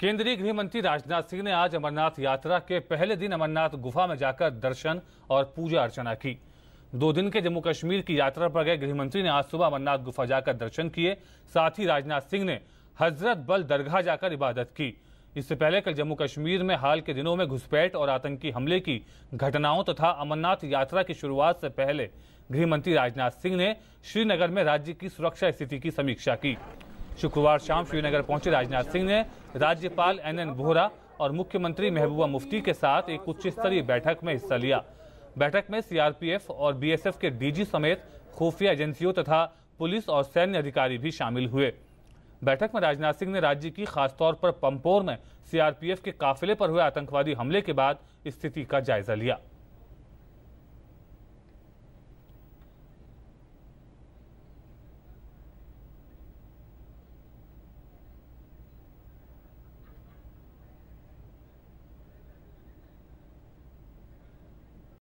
केंद्रीय गृह मंत्री राजनाथ सिंह ने आज अमरनाथ यात्रा के पहले दिन अमरनाथ गुफा में जाकर दर्शन और पूजा अर्चना की दो दिन के जम्मू कश्मीर की यात्रा पर गए गृहमंत्री ने आज सुबह अमरनाथ गुफा जाकर दर्शन किए साथ ही राजनाथ सिंह ने हजरत बल दरगाह जाकर इबादत की इससे पहले कल जम्मू कश्मीर में हाल के दिनों में घुसपैठ और आतंकी हमले की घटनाओं तथा तो अमरनाथ यात्रा की शुरुआत से पहले गृहमंत्री राजनाथ सिंह ने श्रीनगर में राज्य की सुरक्षा स्थिति की समीक्षा की शुक्रवार शाम श्रीनगर पहुंचे राजनाथ सिंह ने राज्यपाल एन एन वोहरा और मुख्यमंत्री महबूबा मुफ्ती के साथ एक उच्च स्तरीय बैठक में हिस्सा लिया बैठक में सीआरपीएफ और बीएसएफ के डीजी समेत खुफिया एजेंसियों तथा पुलिस और सैन्य अधिकारी भी शामिल हुए बैठक में राजनाथ सिंह ने राज्य की खासतौर पर पंपोर में सीआरपीएफ के काफिले पर हुए आतंकवादी हमले के बाद स्थिति का जायजा लिया